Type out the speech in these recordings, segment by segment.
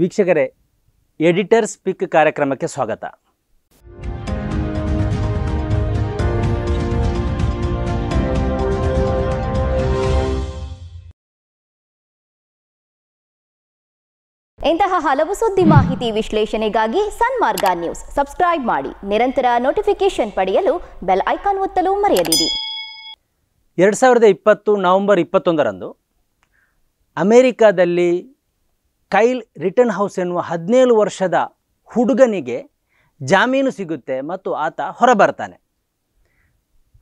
ವೀಕ್ಷಕರೇ ಎಡಿಟರ್ಸ್ ಪಿಕ್ ಕಾರ್ಯಕ್ರಮಕ್ಕೆ ಸ್ವಾಗತ ಇಂತಹ ಹಲವು ಸುದ್ದಿ ಮಾಹಿತಿ ವಿಶ್ಲೇಷಣೆಗಾಗಿ ಸನ್ಮಾರ್ಗ ನ್ಯೂಸ್ ಸಬ್ಸ್ಕ್ರೈಬ್ ಮಾಡಿ ನಿರಂತರ ನೋಟಿಫಿಕೇಶನ್ ಪಡೆಯಲು ಬೆಲ್ ಐಕಾನ್ ಒತ್ತಲು ಮರೆಯದಿರಿ ಎರಡು ಸಾವಿರದ ಇಪ್ಪತ್ತು ನವೆಂಬರ್ ಇಪ್ಪತ್ತೊಂದರಂದು ಅಮೆರಿಕದಲ್ಲಿ ಕೈಲ್ ರಿಟರ್ನ್ ಹೌಸ್ ಎನ್ನುವ ಹದಿನೇಳು ವರ್ಷದ ಹುಡುಗನಿಗೆ ಜಾಮೀನು ಸಿಗುತ್ತೆ ಮತ್ತು ಆತ ಹೊರಬರ್ತಾನೆ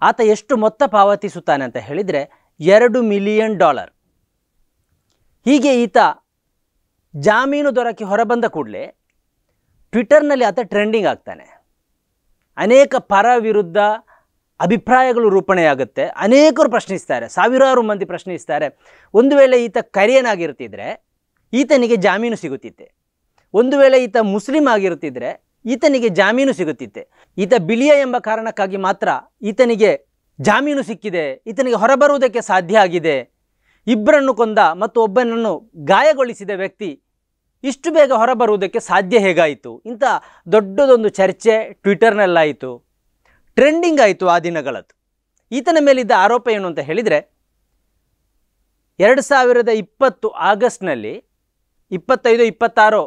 ಆತ ಎಷ್ಟು ಮೊತ್ತ ಪಾವತಿಸುತ್ತಾನೆ ಅಂತ ಹೇಳಿದರೆ ಎರಡು ಮಿಲಿಯನ್ ಡಾಲರ್ ಹೀಗೆ ಈತ ಜಾಮೀನು ದೊರಕಿ ಹೊರಬಂದ ಕೂಡಲೇ ಟ್ವಿಟರ್ನಲ್ಲಿ ಆತ ಟ್ರೆಂಡಿಂಗ್ ಆಗ್ತಾನೆ ಅನೇಕ ಪರ ವಿರುದ್ಧ ಅಭಿಪ್ರಾಯಗಳು ರೂಪಣೆಯಾಗುತ್ತೆ ಅನೇಕರು ಪ್ರಶ್ನಿಸ್ತಾರೆ ಸಾವಿರಾರು ಮಂದಿ ಪ್ರಶ್ನಿಸ್ತಾರೆ ಒಂದು ವೇಳೆ ಈತ ಕರಿಯನಾಗಿರ್ತಿದ್ರೆ ಈತನಿಗೆ ಜಾಮೀನು ಸಿಗುತ್ತಿತ್ತೆ ಒಂದು ವೇಳೆ ಈತ ಮುಸ್ಲಿಂ ಆಗಿರುತ್ತಿದ್ದರೆ ಈತನಿಗೆ ಜಾಮೀನು ಸಿಗುತ್ತಿತ್ತೆ ಈತ ಬಿಳಿಯ ಎಂಬ ಕಾರಣಕ್ಕಾಗಿ ಮಾತ್ರ ಈತನಿಗೆ ಜಾಮೀನು ಸಿಕ್ಕಿದೆ ಈತನಿಗೆ ಹೊರಬರುವುದಕ್ಕೆ ಸಾಧ್ಯ ಆಗಿದೆ ಇಬ್ಬರನ್ನು ಕೊಂದ ಮತ್ತು ಒಬ್ಬನನ್ನು ಗಾಯಗೊಳಿಸಿದ ವ್ಯಕ್ತಿ ಇಷ್ಟು ಬೇಗ ಹೊರಬರುವುದಕ್ಕೆ ಸಾಧ್ಯ ಹೇಗಾಯಿತು ಇಂಥ ದೊಡ್ಡದೊಂದು ಚರ್ಚೆ ಟ್ವಿಟರ್ನಲ್ಲಾಯಿತು ಟ್ರೆಂಡಿಂಗ್ ಆಯಿತು ಆ ದಿನಗಳದ್ದು ಈತನ ಮೇಲಿದ್ದ ಆರೋಪ ಏನು ಅಂತ ಹೇಳಿದರೆ ಎರಡು ಸಾವಿರದ ಇಪ್ಪತ್ತು ಆಗಸ್ಟ್ನಲ್ಲಿ ಇಪ್ಪತ್ತೈದು ಇಪ್ಪತ್ತಾರು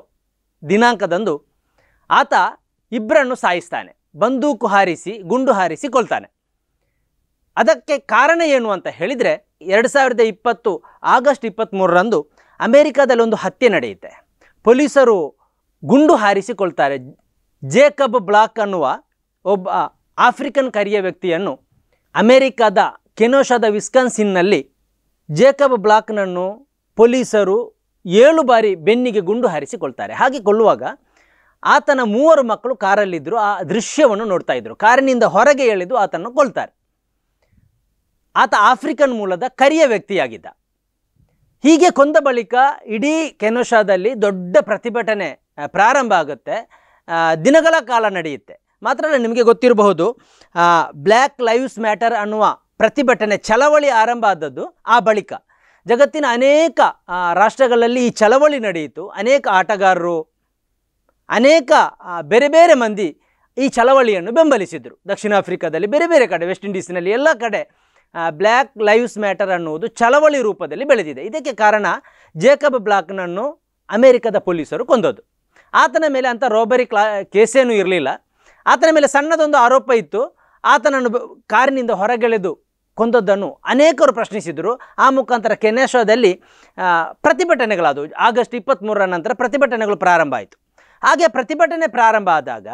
ದಿನಾಂಕದಂದು ಆತ ಇಬ್ಬರನ್ನು ಸಾಯಿಸ್ತಾನೆ ಬಂದೂಕು ಹಾರಿಸಿ ಗುಂಡು ಹಾರಿಸಿ ಕೊಲ್ತಾನೆ ಅದಕ್ಕೆ ಕಾರಣ ಏನು ಅಂತ ಹೇಳಿದರೆ ಎರಡು ಸಾವಿರದ ಇಪ್ಪತ್ತು ಆಗಸ್ಟ್ ಇಪ್ಪತ್ತ್ಮೂರರಂದು ಅಮೇರಿಕಾದಲ್ಲಿ ಒಂದು ಹತ್ಯೆ ನಡೆಯುತ್ತೆ ಪೊಲೀಸರು ಗುಂಡು ಹಾರಿಸಿಕೊಳ್ತಾರೆ ಜೇಕಬ್ ಬ್ಲಾಕ್ ಅನ್ನುವ ಒಬ್ಬ ಆಫ್ರಿಕನ್ ಕರಿಯ ವ್ಯಕ್ತಿಯನ್ನು ಅಮೇರಿಕಾದ ಕೆನೋಷಾದ ವಿಸ್ಕನ್ಸಿನ್ನಲ್ಲಿ ಜೇಕಬ್ ಬ್ಲಾಕ್ನನ್ನು ಪೊಲೀಸರು ಏಳು ಬಾರಿ ಬೆನ್ನಿಗೆ ಗುಂಡು ಹಾರಿಸಿಕೊಳ್ತಾರೆ ಹಾಗೆ ಕೊಲ್ಲುವಾಗ ಆತನ ಮೂವರು ಮಕ್ಕಳು ಕಾರಲ್ಲಿದ್ದರು ಆ ದೃಶ್ಯವನ್ನು ನೋಡ್ತಾ ಇದ್ದರು ಕಾರಿನಿಂದ ಹೊರಗೆ ಎಳೆದು ಆತನನ್ನು ಕೊಲ್ತಾರೆ ಆತ ಆಫ್ರಿಕನ್ ಮೂಲದ ಕರಿಯ ವ್ಯಕ್ತಿಯಾಗಿದ್ದ ಹೀಗೆ ಕೊಂದ ಬಳಿಕ ಇಡೀ ಕೆನೋಶಾದಲ್ಲಿ ದೊಡ್ಡ ಪ್ರತಿಭಟನೆ ಪ್ರಾರಂಭ ಆಗುತ್ತೆ ದಿನಗಳ ಕಾಲ ನಡೆಯುತ್ತೆ ಮಾತ್ರ ನಿಮಗೆ ಗೊತ್ತಿರಬಹುದು ಬ್ಲ್ಯಾಕ್ ಲೈವ್ಸ್ ಮ್ಯಾಟರ್ ಅನ್ನುವ ಪ್ರತಿಭಟನೆ ಚಳವಳಿ ಆರಂಭ ಆದದ್ದು ಆ ಬಳಿಕ ಜಗತ್ತಿನ ಅನೇಕ ರಾಷ್ಟ್ರಗಳಲ್ಲಿ ಈ ಚಳವಳಿ ನಡೆಯಿತು ಅನೇಕ ಆಟಗಾರರು ಅನೇಕ ಬೇರೆ ಬೇರೆ ಮಂದಿ ಈ ಚಳವಳಿಯನ್ನು ಬೆಂಬಲಿಸಿದರು ದಕ್ಷಿಣ ಆಫ್ರಿಕಾದಲ್ಲಿ ಬೇರೆ ಬೇರೆ ಕಡೆ ವೆಸ್ಟ್ ಇಂಡೀಸ್ನಲ್ಲಿ ಎಲ್ಲ ಕಡೆ ಬ್ಲ್ಯಾಕ್ ಲೈವ್ಸ್ ಮ್ಯಾಟರ್ ಅನ್ನುವುದು ಚಳವಳಿ ರೂಪದಲ್ಲಿ ಬೆಳೆದಿದೆ ಇದಕ್ಕೆ ಕಾರಣ ಜೇಕಬ್ ಬ್ಲಾಕ್ನನ್ನು ಅಮೆರಿಕದ ಪೊಲೀಸರು ಕೊಂದದ್ದು ಆತನ ಮೇಲೆ ಅಂಥ ರೋಬರಿ ಕ್ಲಾ ಕೇಸೇನೂ ಇರಲಿಲ್ಲ ಆತನ ಮೇಲೆ ಸಣ್ಣದೊಂದು ಆರೋಪ ಇತ್ತು ಆತನನ್ನು ಕಾರಿನಿಂದ ಹೊರಗೆಳೆದು ಕೊಂದದ್ದನ್ನು ಅನೇಕರು ಪ್ರಶ್ನಿಸಿದರು ಆ ಮುಖಾಂತರ ಕೆನೆಶೋದಲ್ಲಿ ಪ್ರತಿಭಟನೆಗಳಾದವು ಆಗಸ್ಟ್ ಇಪ್ಪತ್ತ್ಮೂರರ ನಂತರ ಪ್ರತಿಭಟನೆಗಳು ಪ್ರಾರಂಭ ಆಯಿತು ಹಾಗೆ ಪ್ರತಿಭಟನೆ ಪ್ರಾರಂಭ ಆದಾಗ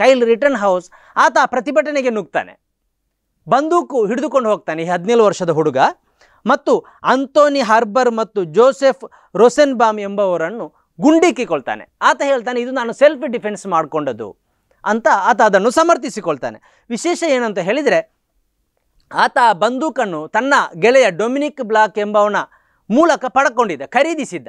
ಕೈಲ್ ರಿಟರ್ನ್ ಹೌಸ್ ಆತ ಪ್ರತಿಭಟನೆಗೆ ನುಗ್ತಾನೆ ಬಂದೂಕು ಹಿಡಿದುಕೊಂಡು ಹೋಗ್ತಾನೆ ಈ ಹದಿನೇಳು ವರ್ಷದ ಹುಡುಗ ಮತ್ತು ಅಂತೋನಿ ಹಾರ್ಬರ್ ಮತ್ತು ಜೋಸೆಫ್ ರೋಸೆನ್ಬಾಮ್ ಎಂಬವರನ್ನು ಗುಂಡಿಕ್ಕಿಕೊಳ್ತಾನೆ ಆತ ಹೇಳ್ತಾನೆ ಇದು ನಾನು ಸೆಲ್ಫ್ ಡಿಫೆನ್ಸ್ ಮಾಡಿಕೊಂಡದ್ದು ಅಂತ ಆತ ಅದನ್ನು ಸಮರ್ಥಿಸಿಕೊಳ್ತಾನೆ ವಿಶೇಷ ಏನಂತ ಹೇಳಿದರೆ ಆತ ಬಂದೂಕನ್ನು ತನ್ನ ಗೆಳೆಯ ಡೊಮಿನಿಕ್ ಬ್ಲಾಕ್ ಎಂಬವನ ಮೂಲಕ ಪಡ್ಕೊಂಡಿದ್ದ ಖರೀದಿಸಿದ್ದ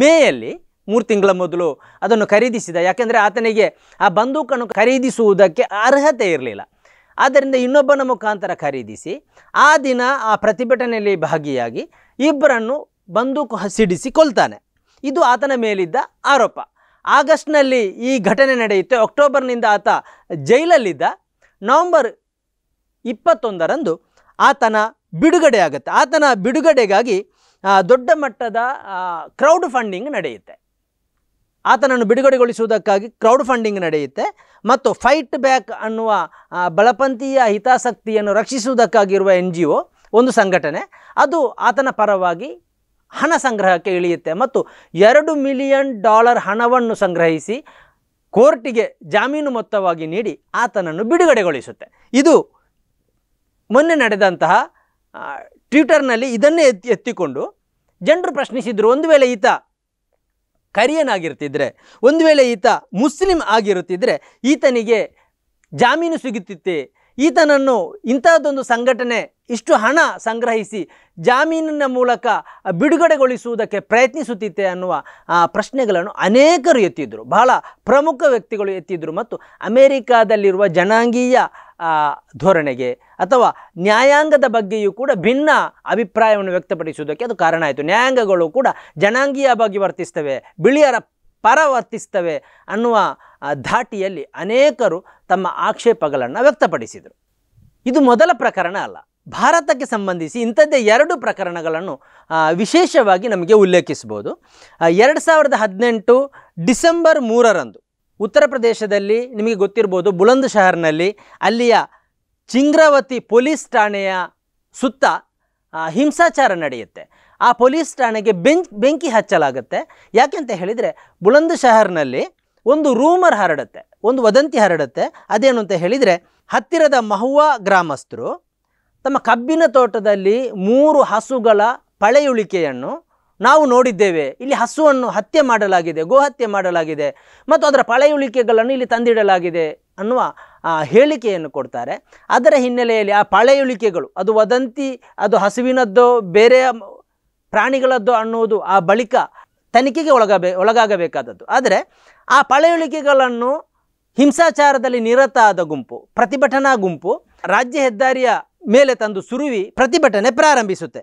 ಮೇಯಲ್ಲಿ ಮೂರು ತಿಂಗಳ ಮೊದಲು ಅದನ್ನು ಖರೀದಿಸಿದ ಯಾಕೆಂದರೆ ಆತನಿಗೆ ಆ ಬಂದೂಕನ್ನು ಖರೀದಿಸುವುದಕ್ಕೆ ಅರ್ಹತೆ ಇರಲಿಲ್ಲ ಆದ್ದರಿಂದ ಇನ್ನೊಬ್ಬನ ಮುಖಾಂತರ ಖರೀದಿಸಿ ಆ ದಿನ ಆ ಪ್ರತಿಭಟನೆಯಲ್ಲಿ ಭಾಗಿಯಾಗಿ ಇಬ್ಬರನ್ನು ಬಂದೂಕು ಹಸಿಡಿಸಿ ಕೊಲ್ತಾನೆ ಇದು ಆತನ ಮೇಲಿದ್ದ ಆರೋಪ ಆಗಸ್ಟ್ನಲ್ಲಿ ಈ ಘಟನೆ ನಡೆಯುತ್ತೆ ಅಕ್ಟೋಬರ್ನಿಂದ ಆತ ಜೈಲಲ್ಲಿದ್ದ ನವಂಬರ್ ಇಪ್ಪತ್ತೊಂದರಂದು ಆತನ ಬಿಡುಗಡೆ ಆಗುತ್ತೆ ಆತನ ಬಿಡುಗಡೆಗಾಗಿ ದೊಡ್ಡ ಮಟ್ಟದ ಕ್ರೌಡ್ ಫಂಡಿಂಗ್ ನಡೆಯುತ್ತೆ ಆತನನ್ನು ಬಿಡುಗಡೆಗೊಳಿಸುವುದಕ್ಕಾಗಿ ಕ್ರೌಡ್ ಫಂಡಿಂಗ್ ನಡೆಯುತ್ತೆ ಮತ್ತು ಫೈಟ್ ಬ್ಯಾಕ್ ಅನ್ನುವ ಬಲಪಂಥೀಯ ಹಿತಾಸಕ್ತಿಯನ್ನು ರಕ್ಷಿಸುವುದಕ್ಕಾಗಿರುವ ಎನ್ ಜಿ ಒ ಒಂದು ಸಂಘಟನೆ ಅದು ಆತನ ಪರವಾಗಿ ಹಣ ಸಂಗ್ರಹಕ್ಕೆ ಇಳಿಯುತ್ತೆ ಮತ್ತು ಎರಡು ಮಿಲಿಯನ್ ಡಾಲರ್ ಹಣವನ್ನು ಸಂಗ್ರಹಿಸಿ ಕೋರ್ಟಿಗೆ ಜಾಮೀನು ಮೊತ್ತವಾಗಿ ನೀಡಿ ಆತನನ್ನು ಬಿಡುಗಡೆಗೊಳಿಸುತ್ತೆ ಇದು ಮೊನ್ನೆ ನಡೆದಂತಹ ಟ್ವಿಟರ್ನಲ್ಲಿ ಇದನ್ನೇ ಎತ್ತಿ ಎತ್ತಿಕೊಂಡು ಜನರು ಪ್ರಶ್ನಿಸಿದರು ಒಂದು ವೇಳೆ ಈತ ಕರಿಯನ್ ಆಗಿರ್ತಿದ್ರೆ ಒಂದು ವೇಳೆ ಈತ ಮುಸ್ಲಿಂ ಆಗಿರುತ್ತಿದ್ದರೆ ಈತನಿಗೆ ಜಾಮೀನು ಸಿಗುತ್ತಿತ್ತೆ ಈತನನ್ನು ಇಂಥದ್ದೊಂದು ಸಂಘಟನೆ ಇಷ್ಟು ಹಣ ಸಂಗ್ರಹಿಸಿ ಜಾಮೀನಿನ ಮೂಲಕ ಬಿಡುಗಡೆಗೊಳಿಸುವುದಕ್ಕೆ ಪ್ರಯತ್ನಿಸುತ್ತಿತ್ತೆ ಅನ್ನುವ ಆ ಪ್ರಶ್ನೆಗಳನ್ನು ಅನೇಕರು ಎತ್ತಿದ್ದರು ಬಹಳ ಪ್ರಮುಖ ವ್ಯಕ್ತಿಗಳು ಎತ್ತಿದ್ದರು ಮತ್ತು ಅಮೇರಿಕಾದಲ್ಲಿರುವ ಜನಾಂಗೀಯ ಧೋರಣೆಗೆ ಅಥವಾ ನ್ಯಾಯಾಂಗದ ಬಗ್ಗೆಯೂ ಕೂಡ ಭಿನ್ನ ಅಭಿಪ್ರಾಯವನ್ನು ವ್ಯಕ್ತಪಡಿಸುವುದಕ್ಕೆ ಅದು ಕಾರಣ ಆಯಿತು ನ್ಯಾಯಾಂಗಗಳು ಕೂಡ ಜನಾಂಗೀಯವಾಗಿ ವರ್ತಿಸ್ತವೆ ಬಿಳಿಯರ ಪರ ವರ್ತಿಸ್ತವೆ ಅನ್ನುವ ಧಾಟಿಯಲ್ಲಿ ಅನೇಕರು ತಮ್ಮ ಆಕ್ಷೇಪಗಳನ್ನು ವ್ಯಕ್ತಪಡಿಸಿದರು ಇದು ಮೊದಲ ಪ್ರಕರಣ ಅಲ್ಲ ಭಾರತಕ್ಕೆ ಸಂಬಂಧಿಸಿ ಇಂಥದ್ದೇ ಎರಡು ಪ್ರಕರಣಗಳನ್ನು ವಿಶೇಷವಾಗಿ ನಮಗೆ ಉಲ್ಲೇಖಿಸ್ಬೋದು ಎರಡು ಸಾವಿರದ ಹದಿನೆಂಟು ಡಿಸೆಂಬರ್ ಮೂರರಂದು ಉತ್ತರ ಪ್ರದೇಶದಲ್ಲಿ ನಿಮಗೆ ಗೊತ್ತಿರ್ಬೋದು ಬುಲಂದ್ ಶಹರ್ನಲ್ಲಿ ಅಲ್ಲಿಯ ಚಿಂಗ್ರಾವತಿ ಪೊಲೀಸ್ ಠಾಣೆಯ ಸುತ್ತ ಹಿಂಸಾಚಾರ ನಡೆಯುತ್ತೆ ಆ ಪೊಲೀಸ್ ಠಾಣೆಗೆ ಬೆಂಕ್ ಬೆಂಕಿ ಹಚ್ಚಲಾಗುತ್ತೆ ಯಾಕೆಂತ ಹೇಳಿದರೆ ಬುಲಂದ್ ಶಹರ್ನಲ್ಲಿ ಒಂದು ರೂಮರ್ ಹರಡುತ್ತೆ ಒಂದು ವದಂತಿ ಹರಡುತ್ತೆ ಅದೇನು ಅಂತ ಹೇಳಿದರೆ ಹತ್ತಿರದ ಮಹುವಾ ಗ್ರಾಮಸ್ಥರು ತಮ್ಮ ಕಬ್ಬಿನ ತೋಟದಲ್ಲಿ ಮೂರು ಹಸುಗಳ ಪಳೆಯುಳಿಕೆಯನ್ನು ನಾವು ನೋಡಿದ್ದೇವೆ ಇಲ್ಲಿ ಹಸುವನ್ನು ಹತ್ಯೆ ಮಾಡಲಾಗಿದೆ ಗೋಹತ್ಯೆ ಮಾಡಲಾಗಿದೆ ಮತ್ತು ಅದರ ಪಳೆಯುಳಿಕೆಗಳನ್ನು ಇಲ್ಲಿ ತಂದಿಡಲಾಗಿದೆ ಅನ್ನುವ ಹೇಳಿಕೆಯನ್ನು ಕೊಡ್ತಾರೆ ಅದರ ಹಿನ್ನೆಲೆಯಲ್ಲಿ ಆ ಪಳೆಯುಳಿಕೆಗಳು ಅದು ವದಂತಿ ಅದು ಹಸುವಿನದ್ದೋ ಬೇರೆ ಪ್ರಾಣಿಗಳದ್ದೋ ಅನ್ನುವುದು ಆ ಬಳಿಕ ತನಿಖೆಗೆ ಒಳಗಬೇ ಒಳಗಾಗಬೇಕಾದದ್ದು ಆದರೆ ಆ ಪಳೆಯುಳಿಕೆಗಳನ್ನು ಹಿಂಸಾಚಾರದಲ್ಲಿ ನಿರತ ಆದ ಗುಂಪು ಪ್ರತಿಭಟನಾ ಗುಂಪು ರಾಜ್ಯ ಹೆದ್ದಾರಿಯ ಮೇಲೆ ತಂದು ಸುರುವಿ ಪ್ರತಿಭಟನೆ ಪ್ರಾರಂಭಿಸುತ್ತೆ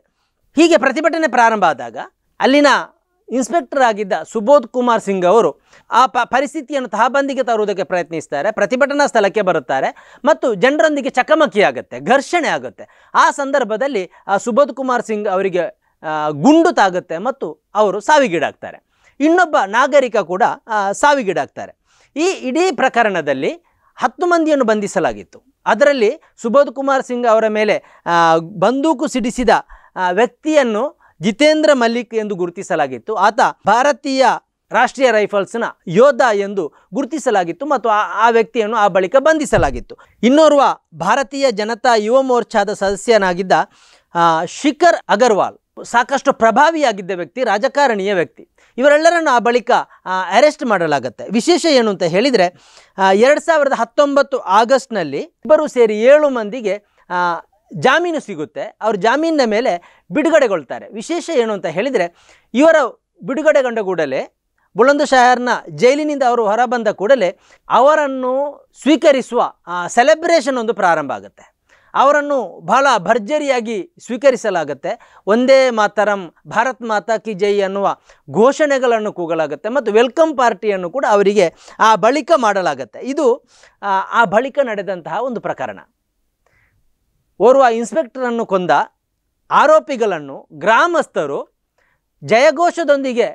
ಹೀಗೆ ಪ್ರತಿಭಟನೆ ಪ್ರಾರಂಭ ಆದಾಗ ಅಲ್ಲಿನ ಇನ್ಸ್ಪೆಕ್ಟರ್ ಆಗಿದ್ದ ಸುಬೋಧ್ ಕುಮಾರ್ ಸಿಂಗ್ ಅವರು ಆ ಪ ಪರಿಸ್ಥಿತಿಯನ್ನು ತಹಬಂದಿಗೆ ತರುವುದಕ್ಕೆ ಪ್ರಯತ್ನಿಸ್ತಾರೆ ಪ್ರತಿಭಟನಾ ಸ್ಥಳಕ್ಕೆ ಬರುತ್ತಾರೆ ಮತ್ತು ಜನರೊಂದಿಗೆ ಚಕಮಕಿ ಆಗುತ್ತೆ ಘರ್ಷಣೆ ಆಗುತ್ತೆ ಆ ಸಂದರ್ಭದಲ್ಲಿ ಆ ಸುಬೋಧ್ ಕುಮಾರ್ ಸಿಂಗ್ ಅವರಿಗೆ ಗುಂಡು ತಾಗುತ್ತೆ ಮತ್ತು ಅವರು ಸಾವಿಗೀಡಾಗ್ತಾರೆ ಇನ್ನೊಬ್ಬ ನಾಗರಿಕ ಕೂಡ ಸಾವಿಗೀಡಾಗ್ತಾರೆ ಈ ಇಡೀ ಪ್ರಕರಣದಲ್ಲಿ ಹತ್ತು ಮಂದಿಯನ್ನು ಬಂಧಿಸಲಾಗಿತ್ತು ಅದರಲ್ಲಿ ಸುಬೋಧ್ ಕುಮಾರ್ ಸಿಂಗ್ ಅವರ ಮೇಲೆ ಬಂದೂಕು ಸಿಡಿಸಿದ ವ್ಯಕ್ತಿಯನ್ನು ಜಿತೇಂದ್ರ ಮಲ್ಲಿಕ್ ಎಂದು ಗುರುತಿಸಲಾಗಿತ್ತು ಆತ ಭಾರತೀಯ ರಾಷ್ಟ್ರೀಯ ರೈಫಲ್ಸ್ನ ಯೋಧ ಎಂದು ಗುರುತಿಸಲಾಗಿತ್ತು ಮತ್ತು ಆ ವ್ಯಕ್ತಿಯನ್ನು ಆ ಬಳಿಕ ಬಂಧಿಸಲಾಗಿತ್ತು ಇನ್ನೋರ್ವ ಭಾರತೀಯ ಜನತಾ ಯುವ ಮೋರ್ಚಾದ ಸದಸ್ಯನಾಗಿದ್ದ ಶಿಖರ್ ಅಗರ್ವಾಲ್ ಸಾಕಷ್ಟು ಪ್ರಭಾವಿಯಾಗಿದ್ದ ವ್ಯಕ್ತಿ ರಾಜಕಾರಣಿಯ ವ್ಯಕ್ತಿ ಇವರೆಲ್ಲರನ್ನು ಆ ಬಳಿಕ ಅರೆಸ್ಟ್ ಮಾಡಲಾಗುತ್ತೆ ವಿಶೇಷ ಏನು ಅಂತ ಹೇಳಿದರೆ ಎರಡು ಸಾವಿರದ ಹತ್ತೊಂಬತ್ತು ಆಗಸ್ಟ್ನಲ್ಲಿ ಇಬ್ಬರು ಸೇರಿ ಏಳು ಮಂದಿಗೆ ಜಾಮೀನು ಸಿಗುತ್ತೆ ಅವ್ರ ಜಾಮೀನಿನ ಮೇಲೆ ಬಿಡುಗಡೆಗೊಳ್ತಾರೆ ವಿಶೇಷ ಏನು ಅಂತ ಹೇಳಿದರೆ ಇವರ ಬಿಡುಗಡೆಗೊಂಡ ಕೂಡಲೇ ಬುಲಂದಶಹರ್ನ ಜೈಲಿನಿಂದ ಅವರು ಹೊರಬಂದ ಕೂಡಲೇ ಅವರನ್ನು ಸ್ವೀಕರಿಸುವ ಸೆಲೆಬ್ರೇಷನ್ ಒಂದು ಪ್ರಾರಂಭ ಆಗುತ್ತೆ ಅವರನ್ನು ಬಹಳ ಭರ್ಜರಿಯಾಗಿ ಸ್ವೀಕರಿಸಲಾಗುತ್ತೆ ಒಂದೇ ಮಾತರಂ ಭಾರತ್ ಮಾತಾ ಕಿ ಜೈ ಅನ್ನುವ ಘೋಷಣೆಗಳನ್ನು ಕೂಗಲಾಗುತ್ತೆ ಮತ್ತು ವೆಲ್ಕಮ್ ಪಾರ್ಟಿಯನ್ನು ಕೂಡ ಅವರಿಗೆ ಆ ಬಳಿಕ ಮಾಡಲಾಗುತ್ತೆ ಇದು ಆ ಬಳಿಕ ನಡೆದಂತಹ ಒಂದು ಪ್ರಕರಣ ಓರ್ವ ಇನ್ಸ್ಪೆಕ್ಟರನ್ನು ಕೊಂದ ಆರೋಪಿಗಳನ್ನು ಗ್ರಾಮಸ್ಥರು ಜಯಘೋಷದೊಂದಿಗೆ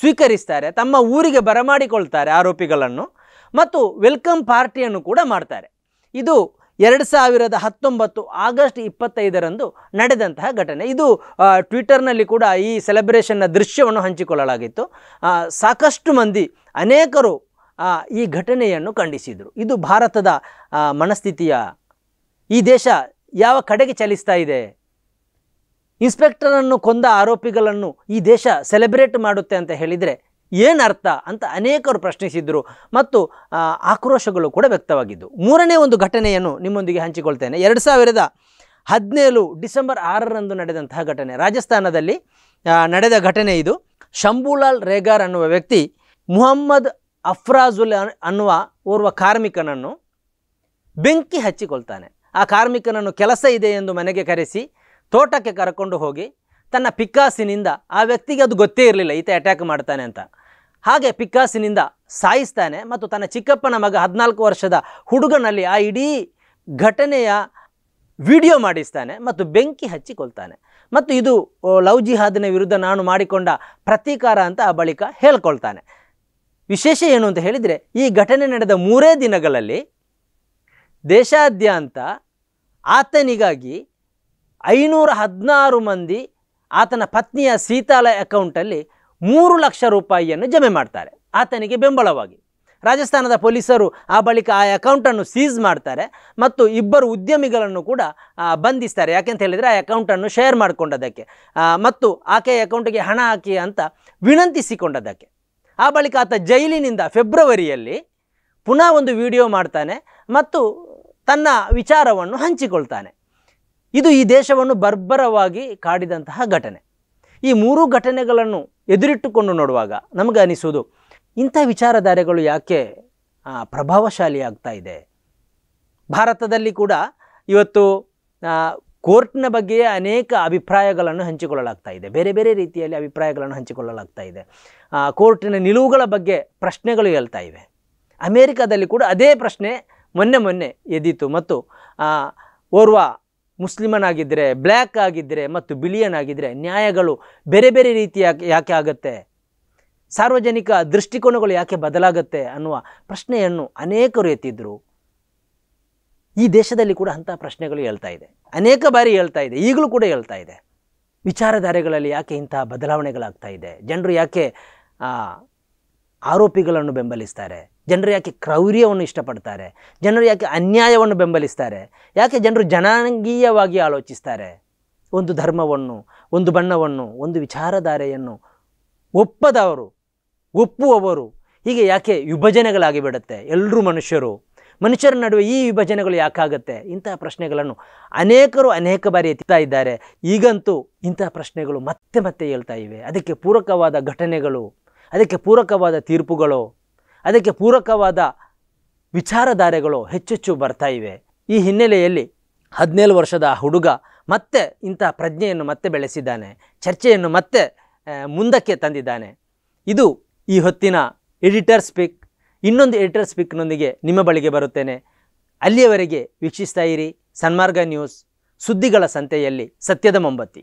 ಸ್ವೀಕರಿಸ್ತಾರೆ ತಮ್ಮ ಊರಿಗೆ ಬರಮಾಡಿಕೊಳ್ತಾರೆ ಆರೋಪಿಗಳನ್ನು ಮತ್ತು ವೆಲ್ಕಮ್ ಪಾರ್ಟಿಯನ್ನು ಕೂಡ ಮಾಡ್ತಾರೆ ಇದು ಎರಡು ಸಾವಿರದ ಹತ್ತೊಂಬತ್ತು ಆಗಸ್ಟ್ ಇಪ್ಪತ್ತೈದರಂದು ನಡೆದಂತಹ ಘಟನೆ ಇದು ಟ್ವಿಟರ್ನಲ್ಲಿ ಕೂಡ ಈ ಸೆಲೆಬ್ರೇಷನ್ನ ದೃಶ್ಯವನ್ನು ಹಂಚಿಕೊಳ್ಳಲಾಗಿತ್ತು ಸಾಕಷ್ಟು ಮಂದಿ ಅನೇಕರು ಈ ಘಟನೆಯನ್ನು ಖಂಡಿಸಿದರು ಇದು ಭಾರತದ ಮನಸ್ಥಿತಿಯ ಈ ದೇಶ ಯಾವ ಕಡೆಗೆ ಚಲಿಸ್ತಾ ಇದೆ ಇನ್ಸ್ಪೆಕ್ಟರನ್ನು ಕೊಂದ ಆರೋಪಿಗಳನ್ನು ಈ ದೇಶ ಸೆಲೆಬ್ರೇಟ್ ಮಾಡುತ್ತೆ ಅಂತ ಹೇಳಿದರೆ ಏನರ್ಥ ಅಂತ ಅನೇಕರು ಪ್ರಶ್ನಿಸಿದರು ಮತ್ತು ಆಕ್ರೋಶಗಳು ಕೂಡ ವ್ಯಕ್ತವಾಗಿದ್ದು ಮೂರನೇ ಒಂದು ಘಟನೆಯನ್ನು ನಿಮ್ಮೊಂದಿಗೆ ಹಂಚಿಕೊಳ್ತೇನೆ ಎರಡು ಸಾವಿರದ ಹದಿನೇಳು ಡಿಸೆಂಬರ್ ಆರರಂದು ನಡೆದಂತಹ ಘಟನೆ ರಾಜಸ್ಥಾನದಲ್ಲಿ ನಡೆದ ಘಟನೆ ಇದು ಶಂಭುಲಾಲ್ ರೇಗಾರ್ ಅನ್ನುವ ವ್ಯಕ್ತಿ ಮುಹಮ್ಮದ್ ಅಫ್ರಾಜುಲ್ ಅನ್ನುವ ಓರ್ವ ಕಾರ್ಮಿಕನನ್ನು ಬೆಂಕಿ ಹಚ್ಚಿಕೊಳ್ತಾನೆ ಆ ಕಾರ್ಮಿಕನನ್ನು ಕೆಲಸ ಇದೆ ಎಂದು ಮನೆಗೆ ಕರೆಸಿ ತೋಟಕ್ಕೆ ಕರ್ಕೊಂಡು ಹೋಗಿ ತನ್ನ ಪಿಕ್ಕಾಸಿನಿಂದ ಆ ವ್ಯಕ್ತಿಗೆ ಅದು ಗೊತ್ತೇ ಇರಲಿಲ್ಲ ಈತ ಅಟ್ಯಾಕ್ ಮಾಡ್ತಾನೆ ಅಂತ ಹಾಗೆ ಪಿಕ್ಕಾಸಿನಿಂದ ಸಾಯಿಸ್ತಾನೆ ಮತ್ತು ತನ್ನ ಚಿಕ್ಕಪ್ಪನ ಮಗ ಹದಿನಾಲ್ಕು ವರ್ಷದ ಹುಡುಗನಲ್ಲಿ ಆ ಇಡೀ ಘಟನೆಯ ವಿಡಿಯೋ ಮಾಡಿಸ್ತಾನೆ ಮತ್ತು ಬೆಂಕಿ ಹಚ್ಚಿಕೊಳ್ತಾನೆ ಮತ್ತು ಇದು ಲವ್ ಜಿಹಾದಿನ ವಿರುದ್ಧ ನಾನು ಮಾಡಿಕೊಂಡ ಪ್ರತೀಕಾರ ಅಂತ ಆ ಬಳಿಕ ಹೇಳ್ಕೊಳ್ತಾನೆ ವಿಶೇಷ ಏನು ಅಂತ ಹೇಳಿದರೆ ಈ ಘಟನೆ ನಡೆದ ಮೂರೇ ದಿನಗಳಲ್ಲಿ ದೇಶಾದ್ಯಂತ ಆತನಿಗಾಗಿ ಐನೂರ ಹದಿನಾರು ಮಂದಿ ಆತನ ಪತ್ನಿಯ ಸೀತಾಲ ಅಕೌಂಟಲ್ಲಿ ಮೂರು ಲಕ್ಷ ರೂಪಾಯಿಯನ್ನು ಜಮೆ ಮಾಡ್ತಾರೆ ಆತನಿಗೆ ಬೆಂಬಲವಾಗಿ ರಾಜಸ್ಥಾನದ ಪೊಲೀಸರು ಆ ಬಳಿಕ ಆ ಅಕೌಂಟನ್ನು ಸೀಸ್ ಮಾಡ್ತಾರೆ ಮತ್ತು ಇಬ್ಬರು ಉದ್ಯಮಿಗಳನ್ನು ಕೂಡ ಬಂಧಿಸ್ತಾರೆ ಯಾಕೆಂತ ಹೇಳಿದರೆ ಆ ಅಕೌಂಟನ್ನು ಶೇರ್ ಮಾಡಿಕೊಂಡದಕ್ಕೆ ಮತ್ತು ಆಕೆಯ ಅಕೌಂಟಿಗೆ ಹಣ ಹಾಕಿ ಅಂತ ವಿನಂತಿಸಿಕೊಂಡದಕ್ಕೆ ಆ ಬಳಿಕ ಆತ ಜೈಲಿನಿಂದ ಫೆಬ್ರವರಿಯಲ್ಲಿ ಪುನಃ ಒಂದು ವಿಡಿಯೋ ಮಾಡ್ತಾನೆ ಮತ್ತು ತನ್ನ ವಿಚಾರವನ್ನು ಹಂಚಿಕೊಳ್ತಾನೆ ಇದು ಈ ದೇಶವನ್ನು ಬರ್ಬರವಾಗಿ ಕಾಡಿದಂತಹ ಘಟನೆ ಈ ಮೂರು ಘಟನೆಗಳನ್ನು ಎದುರಿಟ್ಟುಕೊಂಡು ನೋಡುವಾಗ ನಮಗೆ ಅನಿಸೋದು ಇಂಥ ವಿಚಾರಧಾರೆಗಳು ಯಾಕೆ ಪ್ರಭಾವಶಾಲಿಯಾಗ್ತಾ ಇದೆ ಭಾರತದಲ್ಲಿ ಕೂಡ ಇವತ್ತು ಕೋರ್ಟ್ನ ಬಗ್ಗೆಯೇ ಅನೇಕ ಅಭಿಪ್ರಾಯಗಳನ್ನು ಹಂಚಿಕೊಳ್ಳಲಾಗ್ತಾ ಇದೆ ಬೇರೆ ಬೇರೆ ರೀತಿಯಲ್ಲಿ ಅಭಿಪ್ರಾಯಗಳನ್ನು ಹಂಚಿಕೊಳ್ಳಲಾಗ್ತಾ ಇದೆ ಕೋರ್ಟಿನ ನಿಲುವುಗಳ ಬಗ್ಗೆ ಪ್ರಶ್ನೆಗಳು ಹೇಳ್ತಾ ಇವೆ ಅಮೇರಿಕಾದಲ್ಲಿ ಕೂಡ ಅದೇ ಪ್ರಶ್ನೆ ಮೊನ್ನೆ ಮೊನ್ನೆ ಎದ್ದಿತು ಮತ್ತು ಓರ್ವ ಮುಸ್ಲಿಮನಾಗಿದ್ದರೆ ಬ್ಲ್ಯಾಕ್ ಆಗಿದ್ದರೆ ಮತ್ತು ಆಗಿದ್ದರೆ ನ್ಯಾಯಗಳು ಬೇರೆ ಬೇರೆ ರೀತಿಯ ಯಾಕೆ ಆಗುತ್ತೆ ಸಾರ್ವಜನಿಕ ದೃಷ್ಟಿಕೋನಗಳು ಯಾಕೆ ಬದಲಾಗುತ್ತೆ ಅನ್ನುವ ಪ್ರಶ್ನೆಯನ್ನು ಅನೇಕರು ಎತ್ತಿದ್ದರು ಈ ದೇಶದಲ್ಲಿ ಕೂಡ ಅಂಥ ಪ್ರಶ್ನೆಗಳು ಹೇಳ್ತಾ ಇದೆ ಅನೇಕ ಬಾರಿ ಹೇಳ್ತಾ ಇದೆ ಈಗಲೂ ಕೂಡ ಹೇಳ್ತಾ ಇದೆ ವಿಚಾರಧಾರೆಗಳಲ್ಲಿ ಯಾಕೆ ಇಂಥ ಬದಲಾವಣೆಗಳಾಗ್ತಾ ಇದೆ ಜನರು ಯಾಕೆ ಆರೋಪಿಗಳನ್ನು ಬೆಂಬಲಿಸ್ತಾರೆ ಜನರು ಯಾಕೆ ಕ್ರೌರ್ಯವನ್ನು ಇಷ್ಟಪಡ್ತಾರೆ ಜನರು ಯಾಕೆ ಅನ್ಯಾಯವನ್ನು ಬೆಂಬಲಿಸ್ತಾರೆ ಯಾಕೆ ಜನರು ಜನಾಂಗೀಯವಾಗಿ ಆಲೋಚಿಸ್ತಾರೆ ಒಂದು ಧರ್ಮವನ್ನು ಒಂದು ಬಣ್ಣವನ್ನು ಒಂದು ವಿಚಾರಧಾರೆಯನ್ನು ಒಪ್ಪದವರು ಒಪ್ಪುವವರು ಹೀಗೆ ಯಾಕೆ ವಿಭಜನೆಗಳಾಗಿಬಿಡುತ್ತೆ ಎಲ್ಲರೂ ಮನುಷ್ಯರು ಮನುಷ್ಯರ ನಡುವೆ ಈ ವಿಭಜನೆಗಳು ಯಾಕಾಗುತ್ತೆ ಇಂತಹ ಪ್ರಶ್ನೆಗಳನ್ನು ಅನೇಕರು ಅನೇಕ ಬಾರಿ ಎತ್ತಾ ಇದ್ದಾರೆ ಈಗಂತೂ ಇಂತಹ ಪ್ರಶ್ನೆಗಳು ಮತ್ತೆ ಮತ್ತೆ ಹೇಳ್ತಾ ಇವೆ ಅದಕ್ಕೆ ಪೂರಕವಾದ ಘಟನೆಗಳು ಅದಕ್ಕೆ ಪೂರಕವಾದ ತೀರ್ಪುಗಳು ಅದಕ್ಕೆ ಪೂರಕವಾದ ವಿಚಾರಧಾರೆಗಳು ಹೆಚ್ಚೆಚ್ಚು ಬರ್ತಾ ಇವೆ ಈ ಹಿನ್ನೆಲೆಯಲ್ಲಿ ಹದಿನೇಳು ವರ್ಷದ ಹುಡುಗ ಮತ್ತೆ ಇಂಥ ಪ್ರಜ್ಞೆಯನ್ನು ಮತ್ತೆ ಬೆಳೆಸಿದ್ದಾನೆ ಚರ್ಚೆಯನ್ನು ಮತ್ತೆ ಮುಂದಕ್ಕೆ ತಂದಿದ್ದಾನೆ ಇದು ಈ ಹೊತ್ತಿನ ಎಡಿಟರ್ ಸ್ಪೀಕ್ ಇನ್ನೊಂದು ಎಡಿಟರ್ ಸ್ಪೀಕ್ನೊಂದಿಗೆ ನಿಮ್ಮ ಬಳಿಗೆ ಬರುತ್ತೇನೆ ಅಲ್ಲಿಯವರೆಗೆ ವೀಕ್ಷಿಸ್ತಾ ಇರಿ ಸನ್ಮಾರ್ಗ ನ್ಯೂಸ್ ಸುದ್ದಿಗಳ ಸಂತೆಯಲ್ಲಿ ಸತ್ಯದ ಮೊಂಬತ್ತಿ